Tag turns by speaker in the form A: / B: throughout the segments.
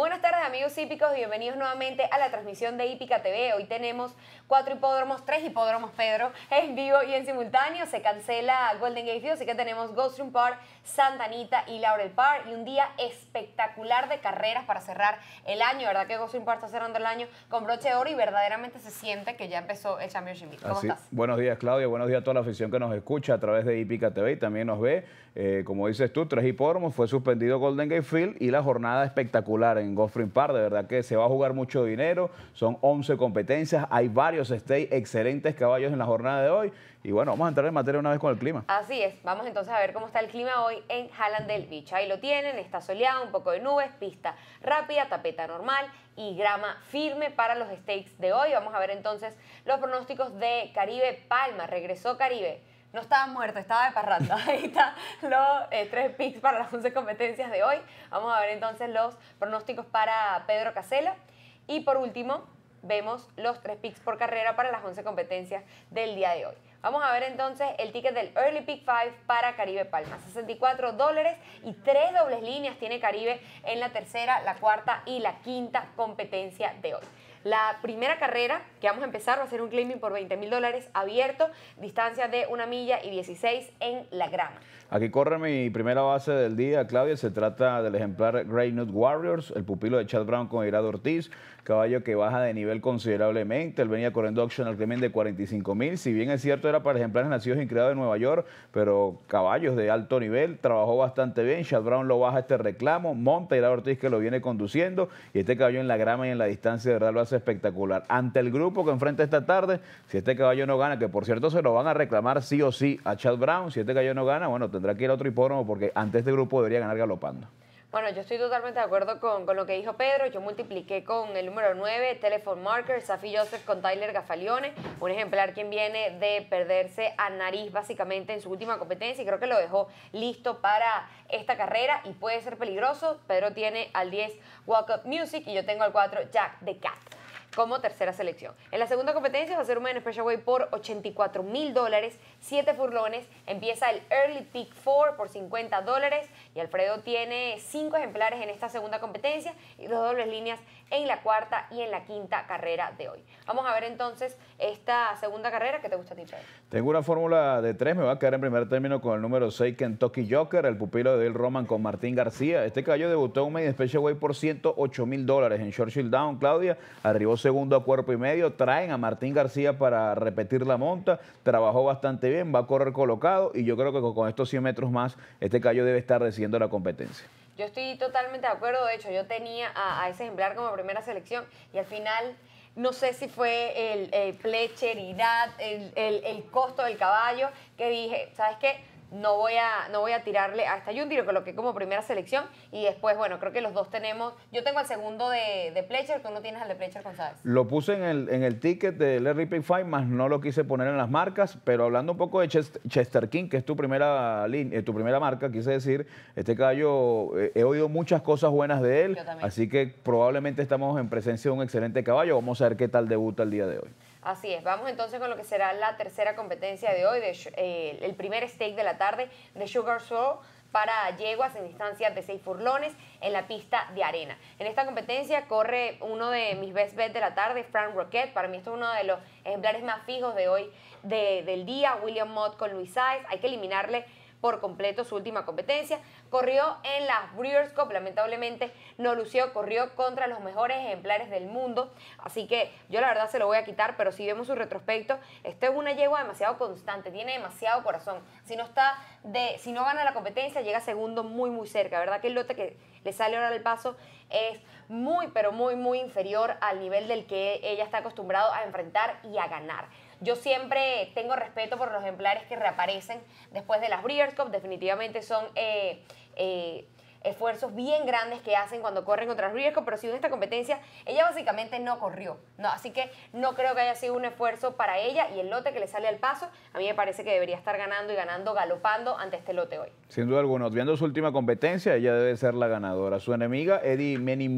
A: Buenas tardes amigos hípicos, bienvenidos nuevamente a la transmisión de Hípica TV. Hoy tenemos cuatro hipódromos, tres hipódromos Pedro, en vivo y en simultáneo. Se cancela Golden Gate Field, así que tenemos Goldstream Park, Santa Anita y Laurel Park. Y un día espectacular de carreras para cerrar el año, ¿verdad? Que Goldstream Park está cerrando el año con broche de oro y verdaderamente se siente que ya empezó el Championship ¿Cómo estás?
B: Buenos días Claudia, buenos días a toda la afición que nos escucha a través de Hípica TV y también nos ve. Eh, como dices tú, tres hipódromos, fue suspendido Golden Gate Field y la jornada espectacular en en Golf Par. De verdad que se va a jugar mucho dinero. Son 11 competencias. Hay varios stakes, excelentes caballos en la jornada de hoy. Y bueno, vamos a entrar en materia una vez con el clima.
A: Así es. Vamos entonces a ver cómo está el clima hoy en del Beach. Ahí lo tienen. Está soleado, un poco de nubes, pista rápida, tapeta normal y grama firme para los stakes de hoy. Vamos a ver entonces los pronósticos de Caribe Palma. Regresó Caribe. No estaba muerto, estaba de parranda. Ahí están los eh, tres picks para las 11 competencias de hoy. Vamos a ver entonces los pronósticos para Pedro Casela. Y por último, vemos los tres picks por carrera para las 11 competencias del día de hoy. Vamos a ver entonces el ticket del Early Pick 5 para Caribe Palma. 64 dólares y tres dobles líneas tiene Caribe en la tercera, la cuarta y la quinta competencia de hoy. La primera carrera que vamos a empezar va a ser un climbing por 20 mil dólares abierto, distancia de una milla y 16 en la grama.
B: Aquí corre mi primera base del día, Claudia. Se trata del ejemplar Grey Nut Warriors, el pupilo de Chad Brown con Irado Ortiz, caballo que baja de nivel considerablemente. Él venía corriendo auction al crimen de 45 mil. Si bien es cierto, era para ejemplares nacidos y criados en Nueva York, pero caballos de alto nivel, trabajó bastante bien. Chad Brown lo baja este reclamo, monta Irado Ortiz que lo viene conduciendo y este caballo en la grama y en la distancia de verdad lo hace espectacular. Ante el grupo que enfrenta esta tarde, si este caballo no gana, que por cierto se lo van a reclamar sí o sí a Chad Brown, si este caballo no gana, bueno, tendrá que ir a otro hipódromo porque ante este grupo debería ganar galopando.
A: Bueno, yo estoy totalmente de acuerdo con, con, lo que dijo Pedro. Yo multipliqué con el número 9, Telephone Marker, Safi Joseph con Tyler Gafalione, un ejemplar quien viene de perderse a nariz básicamente en su última competencia y creo que lo dejó listo para esta carrera y puede ser peligroso. Pedro tiene al 10 Walk Up Music y yo tengo al 4 Jack the Cat como tercera selección. En la segunda competencia va a ser un Man Special way por 84 mil dólares, 7 furlones. Empieza el Early Pick 4 por 50 dólares y Alfredo tiene 5 ejemplares en esta segunda competencia y dos dobles líneas en la cuarta y en la quinta carrera de hoy. Vamos a ver entonces esta segunda carrera que te gusta a ti,
B: Tengo una fórmula de tres, me va a quedar en primer término con el número 6 Kentucky Joker, el pupilo de Bill Roman con Martín García. Este caballo debutó un special way por 108 mil dólares en Churchill Down, Claudia. Arribó segundo a cuerpo y medio, traen a Martín García para repetir la monta, trabajó bastante bien, va a correr colocado y yo creo que con estos 100 metros más, este caballo debe estar recibiendo la competencia.
A: Yo estoy totalmente de acuerdo. De hecho, yo tenía a, ese ejemplar como primera selección y al final no sé si fue el, plecheridad, el, el, costo del caballo, que dije, ¿sabes qué? no voy a, no voy a tirarle a esta Yundi, lo coloqué como primera selección y después, bueno, creo que los dos tenemos, yo tengo el segundo de, de Pletcher, tú no tienes al de Pletcher González.
B: Lo puse en el, en el ticket del pink Five, más no lo quise poner en las marcas, pero hablando un poco de Chester King, que es tu primera, eh, tu primera marca, quise decir, este caballo, eh, he oído muchas cosas buenas de él, así que probablemente estamos en presencia de un excelente caballo, vamos a ver qué tal debuta el día de hoy.
A: Así es, vamos entonces con lo que será la tercera competencia de hoy, eh, el primer stake de la tarde de Sugar Soul para yeguas en distancia de 6 furlones en la pista de arena. En esta competencia corre uno de mis best bets de la tarde, Frank Roquette. Para mí esto es uno de los ejemplares más fijos de hoy, del día. William Mott con Luis Saez. Hay que eliminarle por completo su última competencia. Corrió en las Breeders' Cup, lamentablemente no lució, corrió contra los mejores ejemplares del mundo. Así que yo la verdad se lo voy a quitar, pero si vemos su retrospecto, esta es una yegua demasiado constante, tiene demasiado corazón. Si no está de, si no gana la competencia, llega segundo muy, muy cerca. ¿Verdad que el lote que le sale ahora al paso es muy, pero muy, muy inferior al nivel del que ella está acostumbrado a enfrentar y a ganar? Yo siempre tengo respeto por los ejemplares que reaparecen después de las Breeders' Cup. Definitivamente son eh, eh, esfuerzos bien grandes que hacen cuando corren contra las Breeders' Cup, pero si en esta competencia ella básicamente no corrió. No, así que no creo que haya sido un esfuerzo para ella y el lote que le sale al paso, a mí me parece que debería estar ganando y ganando galopando ante este lote hoy.
B: Sin duda alguna, viendo su última competencia, ella debe ser la ganadora. Su enemiga, Eddie Meni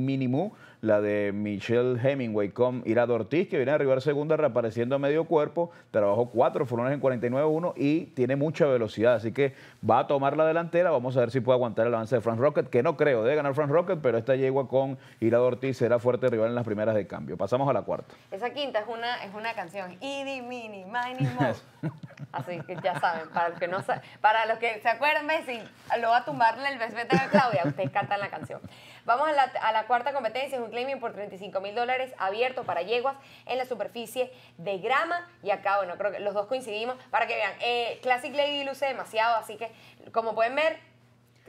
B: la de Michelle Hemingway con Irad Ortiz, que viene a arribar segunda reapareciendo a medio cuerpo, trabajó cuatro furones en 49-1 y tiene mucha velocidad, así que va a tomar la delantera, vamos a ver si puede aguantar el avance de Franz Rocket, que no creo, debe ganar Frank Rocket, pero esta yegua con Irad Ortiz será fuerte rival en las primeras de cambio. Pasamos a la cuarta.
A: Esa quinta es una, es una canción, Idi Mini, Mini Así que ya saben, para los que no para los que se acuerden, Messi, lo va a tumbarle el besbete de Claudia, ustedes cantan la canción. Vamos a la, cuarta competencia, es un claiming por 35 mil dólares abierto para yeguas en la superficie de grama. Y acá, bueno, creo que los dos coincidimos para que vean. Eh, Classic Lady luce demasiado, así que como pueden ver,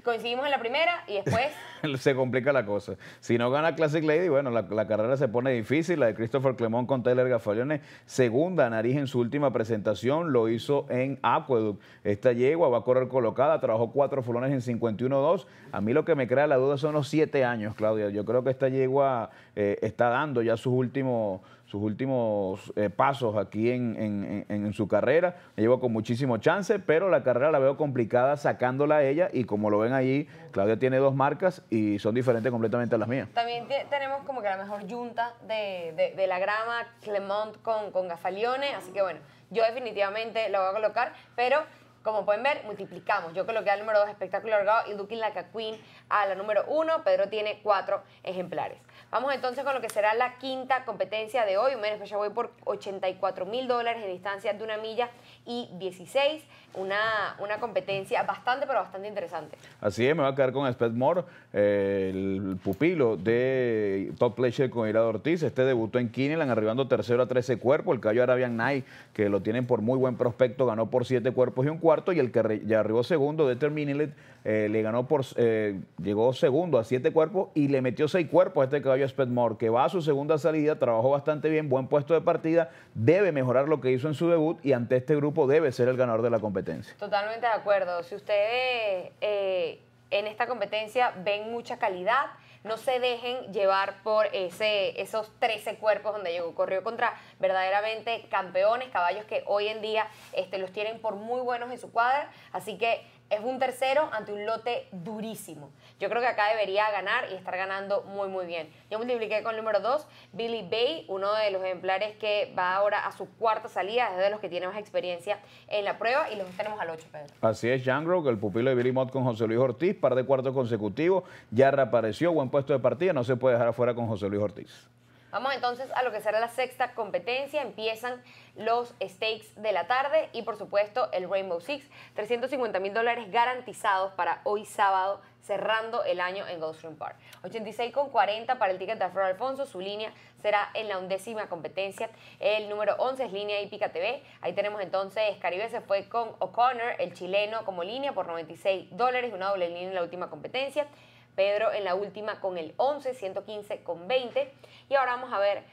A: coincidimos en la primera y después...
B: se complica la cosa. Si no gana Classic Lady, bueno, la, carrera se pone difícil. La de Christopher Clemont con Taylor Gaffalione, segunda nariz en su última presentación, lo hizo en Aqueduct. Esta yegua va a correr colocada, trabajó cuatro fulones en 51-2. A mí lo que me crea la duda son los siete años, Claudia. Yo creo que esta yegua eh, está dando ya sus últimos sus últimos eh, pasos aquí en, su carrera. ...la llevo con muchísimo chance, pero la carrera la veo complicada sacándola a ella y como lo ven ahí, Claudia tiene dos marcas y son diferentes completamente a las mías.
A: También tenemos como que la mejor yunta de, de, la grama, Clement con, con gafalione, así que bueno, yo definitivamente lo voy a colocar, pero como pueden ver, multiplicamos. Yo coloqué al número 2 espectáculo Largado, y Duki Laca Queen a la número 1. Pedro tiene 4 ejemplares. Vamos entonces con lo que será la quinta competencia de hoy. Un ya voy por 84 mil dólares en distancia de una milla y 16 una, competencia bastante, pero bastante interesante.
B: Así es, me va a quedar con Spedmore el pupilo de Top Pleasure con Irado Ortiz. Este debutó en Kineland, arribando tercero a 13 cuerpos. El caballo Arabian Knight, que lo tienen por muy buen prospecto, ganó por 7 cuerpos y un cuarto. Y el que ya arribó segundo, de eh, le ganó por. Eh, llegó segundo a 7 cuerpos y le metió 6 cuerpos a este caballo Spedmore que va a su segunda salida, trabajó bastante bien, buen puesto de partida, debe mejorar lo que hizo en su debut y ante este grupo debe ser el ganador de la competencia.
A: Totalmente de acuerdo. Si ustedes eh, en esta competencia ven mucha calidad, no se dejen llevar por ese, esos 13 cuerpos donde llegó. Corrió contra verdaderamente campeones, caballos que hoy en día este, los tienen por muy buenos en su cuadra. Así que es un tercero ante un lote durísimo. Yo creo que acá debería ganar y estar ganando muy, muy bien. Yo multipliqué con el número 2, Billy Bay, uno de los ejemplares que va ahora a su cuarta salida, es de los que tiene más experiencia en la prueba y los tenemos al 8, Pedro.
B: Así es, Young el pupilo de Billy Mott con José Luis Ortiz, par de cuartos consecutivos, ya reapareció, buen puesto de partida, no se puede dejar afuera con José Luis Ortiz.
A: Vamos entonces a lo que será la sexta competencia. Empiezan los stakes de la tarde y por supuesto el Rainbow Six. 350 mil dólares garantizados para hoy sábado cerrando el año en Goldstream Park. 86,40 para el ticket de Alfredo Alfonso. Su línea será en la undécima competencia. El número 11 es línea Hípica TV. Ahí tenemos entonces Caribe se fue con O'Connor, el chileno, como línea por 96 dólares. Una doble línea en la última competencia. Pedro en la última con el 11, 115 con 20. Y ahora vamos a ver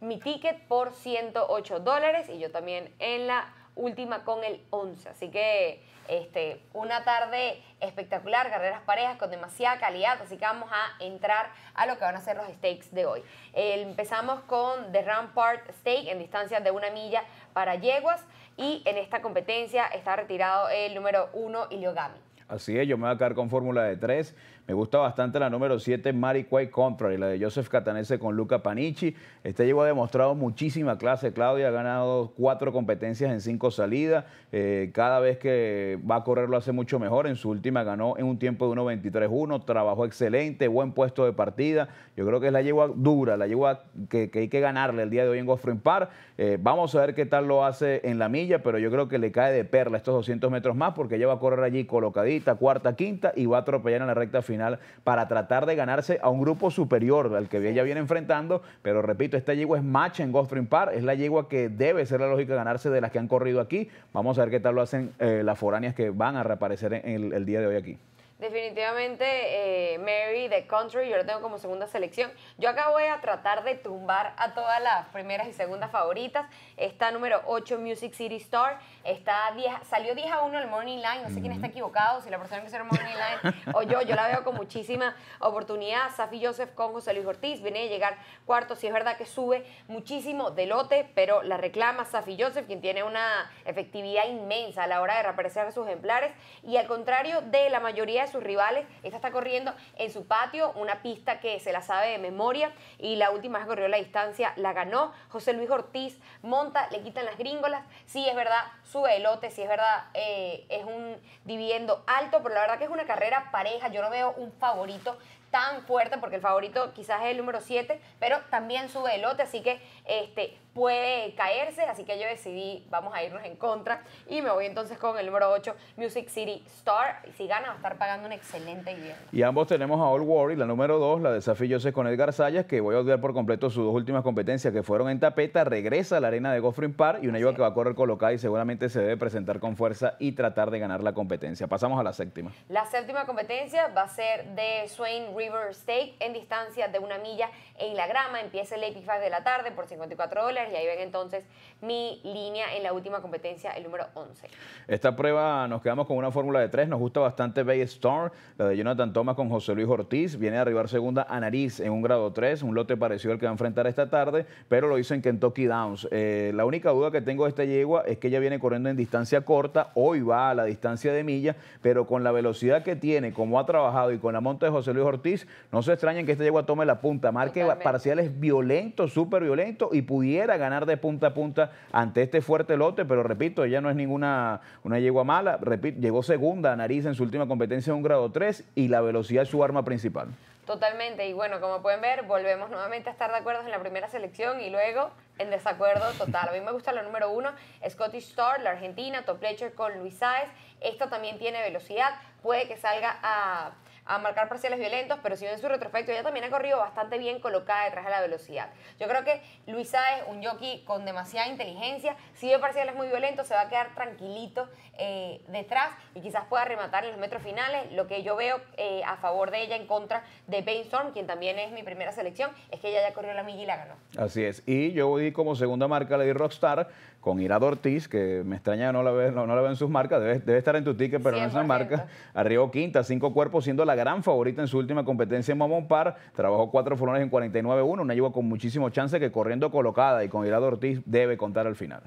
A: mi ticket por 108 dólares y yo también en la última con el 11. Así que este, una tarde espectacular, carreras parejas con demasiada calidad, así que vamos a entrar a lo que van a ser los stakes de hoy. empezamos con The Rampart Stake en distancia de una milla para yeguas y en esta competencia está retirado el número 1 Iliogami.
B: Así es, yo me voy a quedar con fórmula de 3. Me gusta bastante la número 7, Mary Quay y la de Joseph Catanese con Luca Panichi. Este llevo ha demostrado muchísima clase, Claudia. Ha ganado cuatro competencias en cinco salidas. Eh, cada vez que va a correr lo hace mucho mejor. En su última ganó en un tiempo de 1.23.1. Trabajó excelente, buen puesto de partida. Yo creo que es la yegua dura, la yegua que, hay que ganarle el día de hoy en Goffrin Park. Eh, vamos a ver qué tal lo hace en la milla, pero yo creo que le cae de perla estos 200 metros más porque ella va a correr allí colocadita, cuarta, quinta y va a atropellar en la recta final para tratar de ganarse a un grupo superior al que ella viene enfrentando. Pero repito, esta yegua es match en Gotham Park, es la yegua que debe ser la lógica ganarse de las que han corrido aquí. Vamos a ver qué tal lo hacen eh, las foráneas que van a reaparecer en el día de hoy aquí
A: definitivamente eh, Mary the Country, yo lo tengo como segunda selección. Yo acá voy a tratar de tumbar a todas las primeras y segundas favoritas. Está número 8, Music City Star. Está 10, salió 10 a 1 el Morning Line. No sé quién está equivocado, si la persona que hizo el Morning Line o yo. Yo la veo con muchísima oportunidad. Safi Joseph con José Luis Ortiz viene a llegar cuarto. Si es verdad que sube muchísimo de lote, pero la reclama Safi Joseph, quien tiene una efectividad inmensa a la hora de reaparecer sus ejemplares. Y al contrario de la mayoría de sus rivales. Esta está corriendo en su patio, una pista que se la sabe de memoria y la última vez que corrió la distancia la ganó. José Luis Ortiz monta, le quitan las gringolas. Sí, es verdad, su el lote, sí, es verdad, eh, es un dividendo alto, pero la verdad que es una carrera pareja. Yo no veo un favorito tan fuerte, porque el favorito quizás es el número 7, pero también sube el lote, así que este, puede caerse, así que yo decidí, vamos a irnos en contra, y me voy entonces con el número 8, Music City Star, si gana va a estar pagando un excelente dinero.
B: Y ambos tenemos a All Worry, la número 2, la desafío sé con Edgar Sayas, que voy a olvidar por completo sus dos últimas competencias, que fueron en tapeta, regresa a la arena de Goffrey Park, y una lleva que va a correr colocada y seguramente se debe presentar con fuerza y tratar de ganar la competencia. Pasamos a la séptima.
A: La séptima competencia va a ser de Swain River Stake en distancia de una milla en la grama. Empieza el Epic de la tarde por 54 dólares y ahí ven entonces mi línea en la última competencia, el número 11.
B: Esta prueba nos quedamos con una fórmula de tres. Nos gusta bastante Bay Storm, la de Jonathan Thomas con José Luis Ortiz. Viene a arribar segunda a Nariz en un grado 3, un lote parecido al que va a enfrentar esta tarde, pero lo hizo en Kentucky Downs. Eh, la única duda que tengo de esta yegua es que ella viene corriendo en distancia corta. Hoy va a la distancia de milla, pero con la velocidad que tiene, como ha trabajado y con la monta de José Luis Ortiz, no se extrañen que este yegua tome la punta. Marque Parcial es violento, súper violento y pudiera ganar de punta a punta ante este fuerte lote, pero repito, ella no es ninguna una yegua mala. llegó segunda a nariz en su última competencia en un grado 3 y la velocidad es su arma principal.
A: Totalmente, y bueno, como pueden ver, volvemos nuevamente a estar de acuerdo en la primera selección y luego en desacuerdo total. A mí me gusta la número uno, Scottish Star, la Argentina, Top Lecher con Luis Saez. Esta también tiene velocidad, puede que salga a a marcar parciales violentos, pero si en su retrospecto ella también ha corrido bastante bien colocada detrás de la velocidad. Yo creo que Luisa es un jockey con demasiada inteligencia, si ve parciales muy violentos se va a quedar tranquilito eh, detrás y quizás pueda rematar en los metros finales. Lo que yo veo eh, a favor de ella en contra de Bainstorm, quien también es mi primera selección, es que ella ya corrió la miguila y la ganó.
B: Así es, y yo voy como segunda marca, la di Rockstar, con Irado Ortiz, que me extraña no la veo no, la ve en sus marcas, debe, estar en tu ticket, pero no en esas marcas. Arribó quinta, cinco cuerpos, siendo la gran favorita en su última competencia en Mamón Par. Trabajó cuatro furones en 49-1, una yegua con muchísimo chance que corriendo colocada y con Irado Ortiz debe contar al final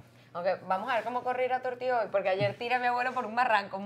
A: vamos a ver cómo correr a tortillo hoy, porque ayer tira mi abuelo por un barranco.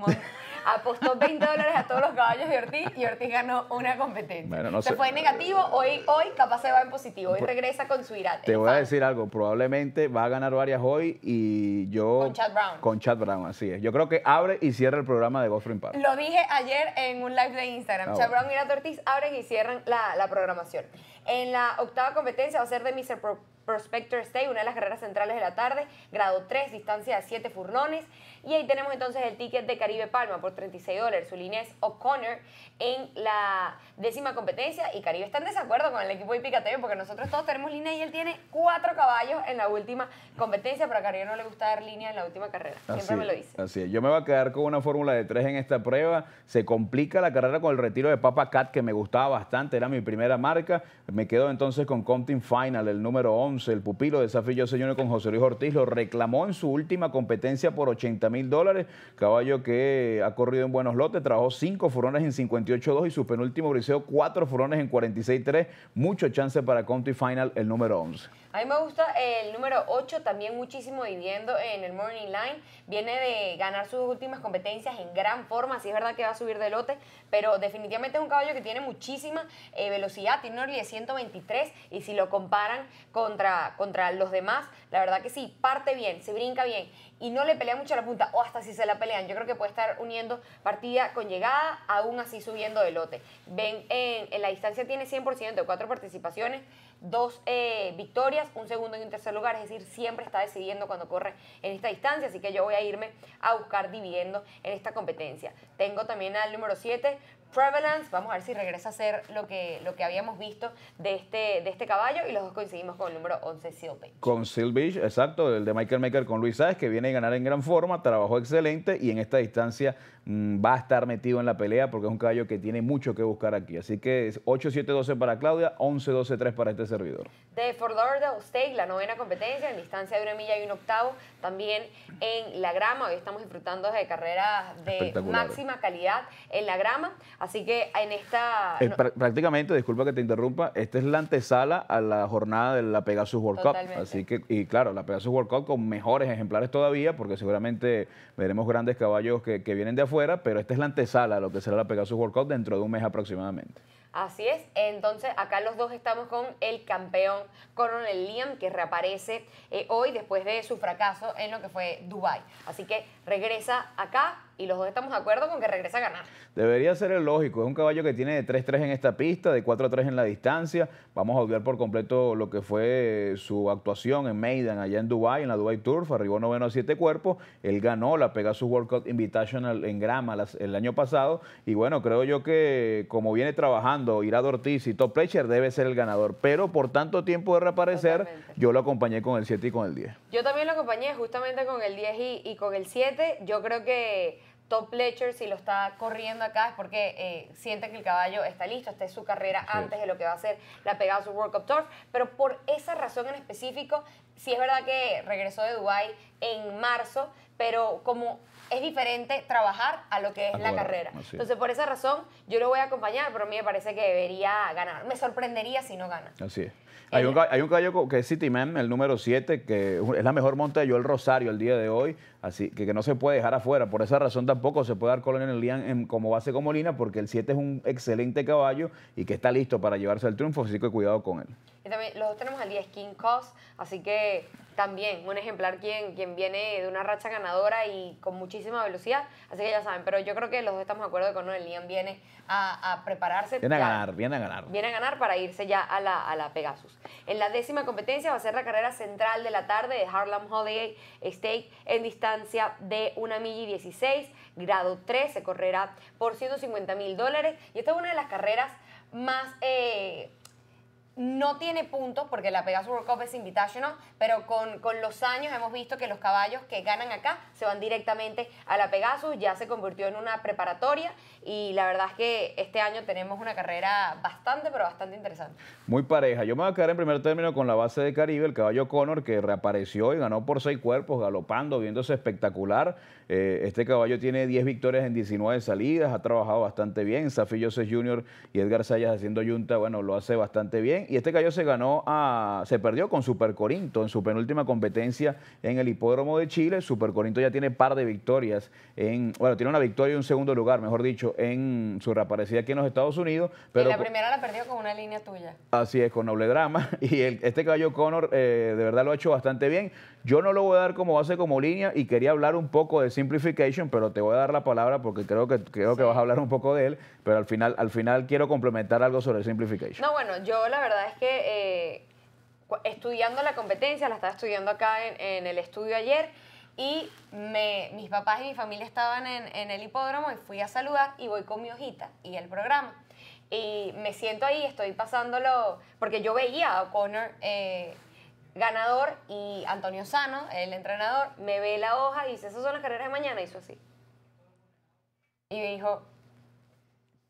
A: apostó 20 dólares a todos los caballos de Ortiz y Ortiz ganó una competencia. no se fue en negativo, hoy, hoy capaz se va en positivo, hoy regresa con su irate. Te
B: voy a decir algo, probablemente va a ganar varias hoy y yo... Con Chad Brown. Con Chad Brown, así es. Yo creo que abre y cierra el programa de Godfrey Park.
A: Lo dije ayer en un live de Instagram. Ah, Chad Brown y Ortiz abren y cierran la, la programación. En la octava competencia va a ser de Mr. Pro Prospector State, una de las carreras centrales de la tarde, grado 3, distancia de 7 furlones. Y ahí tenemos entonces el ticket de Caribe Palma por 36 dólares. Su línea es O'Connor en la décima competencia. Y Caribe está en desacuerdo con el equipo de Picatero porque nosotros todos tenemos línea y él tiene cuatro caballos en la última competencia, pero a Caribe no le gusta dar línea en la última carrera. Siempre me lo dice.
B: Así es. Yo me voy a quedar con una fórmula de 3 en esta prueba. Se complica la carrera con el retiro de Papa Cat, que me gustaba bastante. Era mi primera marca. Me quedo entonces con Compton Final, el número 11 el pupilo de Señor con José Luis Ortiz lo reclamó en su última competencia por 80 mil dólares. Caballo que ha corrido en buenos lotes, trabajó 5 furones en 58-2 y su penúltimo briseo 4 furones en 46-3. Mucho chance para country Final el número 11.
A: A mí me gusta el número 8 también muchísimo viviendo en el Morning Line. Viene de ganar sus últimas competencias en gran forma, sí es verdad que va a subir de lote, pero definitivamente es un caballo que tiene muchísima eh, velocidad, tiene una de 123 y si lo comparan contra, contra los demás, la verdad que sí, parte bien, se brinca bien y no le pelea mucho la punta o hasta si se la pelean, yo creo que puede estar uniendo partida con llegada, aún así subiendo de lote. Ven, en, la distancia tiene 100% de cuatro participaciones dos eh, victorias, un segundo y un tercer lugar, es decir, siempre está decidiendo cuando corre en esta distancia, así que yo voy a irme a buscar dividiendo en esta competencia. Tengo también al número 7, Prevalence, vamos a ver si regresa a ser lo que, lo que habíamos visto de este, de este caballo y los dos coincidimos con el número 11, Seal
B: Con Seal exacto, el de Michael Maker con Luis Sáez, que viene a ganar en gran forma, trabajó excelente y en esta distancia Mm, va a estar metido en la pelea porque es un caballo que tiene mucho que buscar aquí. Así que es 8-7-12 para Claudia, 11-12-3 para este servidor.
A: De Fort Lauderdale State, la novena competencia en distancia de una milla y un octavo. También en la grama, hoy estamos disfrutando de carreras de máxima calidad en la grama. Así que en esta...
B: prácticamente, disculpa que te interrumpa, esta es la antesala a la jornada de la Pegasus World Cup. Así que, y claro, la Pegasus World Cup con mejores ejemplares todavía porque seguramente veremos grandes caballos que, que vienen de afuera pero esta es la antesala a lo que será la Pegasus Workout dentro de un mes aproximadamente.
A: Así es, entonces acá los dos estamos con el campeón Coronel Liam que reaparece eh, hoy después de su fracaso en lo que fue Dubai. Así que regresa acá y los dos estamos de acuerdo con que regresa
B: a ganar. Debería ser el lógico. Es un caballo que tiene de 3-3 en esta pista, de 4-3 en la distancia. Vamos a olvidar por completo lo que fue su actuación en Maiden, allá en Dubai, en la Dubai Turf. Arribó noveno a siete cuerpos. Él ganó la Pegasus World Cup Invitational en grama el año pasado. Y bueno, creo yo que como viene trabajando Irado Ortiz y Top Pleasure, debe ser el ganador. Pero por tanto tiempo de reaparecer, yo lo acompañé con el 7 y con el 10.
A: Yo también lo acompañé justamente con el 10 y con el 7 yo creo que Top Fletcher, si lo está corriendo acá, es porque eh, siente que el caballo está listo, está es su carrera antes de lo que va a ser la pegada su World Cup Tour pero por esa razón en específico, sí es verdad que regresó de Dubai en marzo, pero como es diferente trabajar a lo que es ah, la carrera. Entonces, por esa razón, yo lo voy a acompañar, pero a mí me parece que debería ganar. Me sorprendería si
B: no gana. Así es. Eh, hay un, caballo que es City Man, el número 7, que es la mejor monta de Joel Rosario el día de hoy, así que, no se puede dejar afuera. Por esa razón tampoco se puede dar en el Lian como base como Lina, porque el 7 es un excelente caballo y que está listo para llevarse al triunfo, así que cuidado con él.
A: Y también, los dos tenemos al día Skin Cost, así que también un ejemplar quien, quien viene de una racha ganadora y con mucho muchísima velocidad. Así que ya saben, pero yo creo que los dos estamos de acuerdo de que el viene a, prepararse. Viene a ganar,
B: viene a ganar. Viene
A: a ganar para irse ya a la, Pegasus. En la décima competencia va a ser la carrera central de la tarde de Harlem Holiday State en distancia de una milla y 16, grado 3. Se correrá por 150 mil dólares. Y esta es una de las carreras más... Eh, no tiene puntos porque la Pegasus World Cup es invitational, pero con, los años hemos visto que los caballos que ganan acá se van directamente a la Pegasus, ya se convirtió en una preparatoria y la verdad es que este año tenemos una carrera bastante, pero bastante interesante.
B: Muy pareja. Yo me voy a quedar en primer término con la base de Caribe, el caballo Connor que reapareció y ganó por seis cuerpos, galopando, viéndose espectacular. Eh, este caballo tiene 10 victorias en 19 salidas, ha trabajado bastante bien. Safi Joseph Jr. y Edgar Sayas haciendo yunta, bueno, lo hace bastante bien y este caballo se ganó a. se perdió con Super Corinto en su penúltima competencia en el hipódromo de Chile. Super Corinto ya tiene par de victorias en. Bueno, tiene una victoria y un segundo lugar, mejor dicho, en su reaparecida aquí en los Estados Unidos. Pero, y la primera
A: la perdió con una línea tuya.
B: Así es, con Noble drama. Y el, este caballo Connor eh, de verdad lo ha hecho bastante bien. Yo no lo voy a dar como base como línea y quería hablar un poco de Simplification, pero te voy a dar la palabra porque creo que creo que vas a hablar un poco de él, pero al final, al final quiero complementar algo sobre Simplification.
A: No, bueno, yo la verdad verdad es que eh, estudiando la competencia, la estaba estudiando acá en, el estudio ayer, y mis papás y mi familia estaban en, el hipódromo y fui a saludar y voy con mi hojita y el programa. Y me siento ahí, estoy pasándolo, porque yo veía a O'Connor eh, ganador y Antonio Sano, el entrenador, me ve la hoja y dice, esas son las carreras de mañana, hizo así. Y me dijo,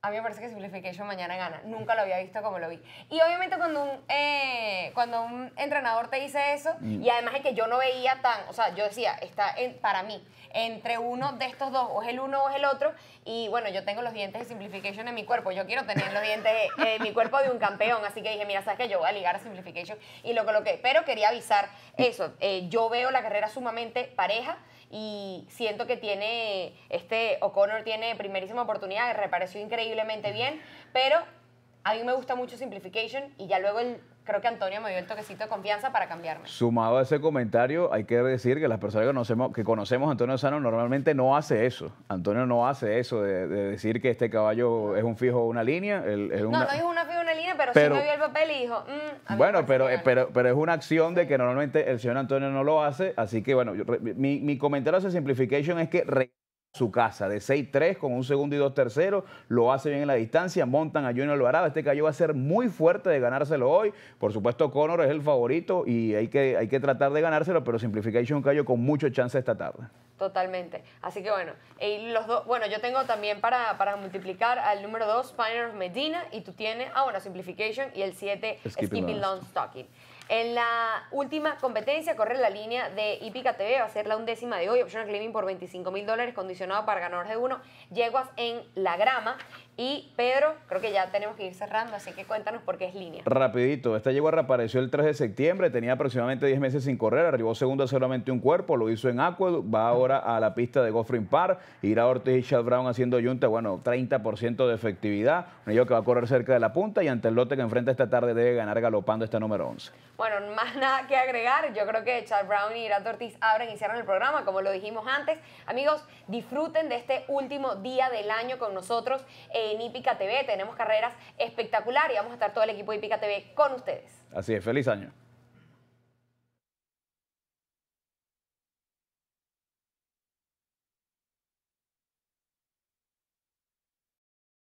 A: a mí me parece que Simplification mañana gana. Nunca lo había visto como lo vi. Y obviamente cuando un, eh, cuando un entrenador te dice eso, mm. y además es que yo no veía tan, o sea, yo decía, está para mí, entre uno de estos dos, o es el uno o es el otro, y bueno, yo tengo los dientes de Simplification en mi cuerpo, yo quiero tener los dientes en mi cuerpo de un campeón, así que dije, mira, sabes que yo voy a ligar a Simplification, y lo coloqué, pero quería avisar eso, eh, yo veo la carrera sumamente pareja, y siento que tiene, este O'Connor tiene primerísima oportunidad, repareció increíblemente bien, pero a mí me gusta mucho Simplification y ya luego creo que Antonio me dio el toquecito de confianza para cambiarme.
B: Sumado a ese comentario, hay que decir que las personas que conocemos, que conocemos a Antonio Sano normalmente no hace eso. Antonio no hace eso de, decir que este caballo es un fijo o una línea. no, una... no es
A: una pero, el papel
B: mm, Bueno, pero, pero, pero es una acción de que normalmente el señor Antonio no lo hace, así que bueno, mi, mi comentario hace Simplification es que su casa de 6-3 con un segundo y dos terceros, lo hace bien en la distancia, montan a Junior Alvarado, este cayó va a ser muy fuerte de ganárselo hoy, por supuesto Connor es el favorito y hay que, hay que tratar de ganárselo, pero Simplification cayó con mucho chance esta tarde.
A: Totalmente, así que bueno, eh, los dos, bueno, yo tengo también para, multiplicar al número 2 Spiner Medina y tú tienes, ah bueno, Simplification y el 7 Skipping, Skipping en la última competencia correr la línea de Ipica TV, va a ser la undécima de hoy, optional claiming por 25 mil dólares, condicionado para ganadores de uno, yeguas en la grama. Y Pedro, creo que ya tenemos que ir cerrando, así que cuéntanos por qué es línea.
B: Rapidito, esta yegua reapareció el 3 de septiembre, tenía aproximadamente 10 meses sin correr, arribó segunda solamente un cuerpo, lo hizo en Aqueduct, va ahora a la pista de Goffrey Park, irá Ortiz y Chad Brown haciendo yunta, bueno, 30% de efectividad, un yegua que va a correr cerca de la punta y ante el lote que enfrenta esta tarde debe ganar galopando esta número 11.
A: Bueno, más nada que agregar, yo creo que Chad Brown y Irat Ortiz abren y cierran el programa, como lo dijimos antes. Amigos, disfruten de este último día del año con nosotros. Eh, en Ipica TV. Tenemos carreras espectaculares y vamos a estar todo el equipo de Ipica TV con ustedes.
B: Así es, feliz año.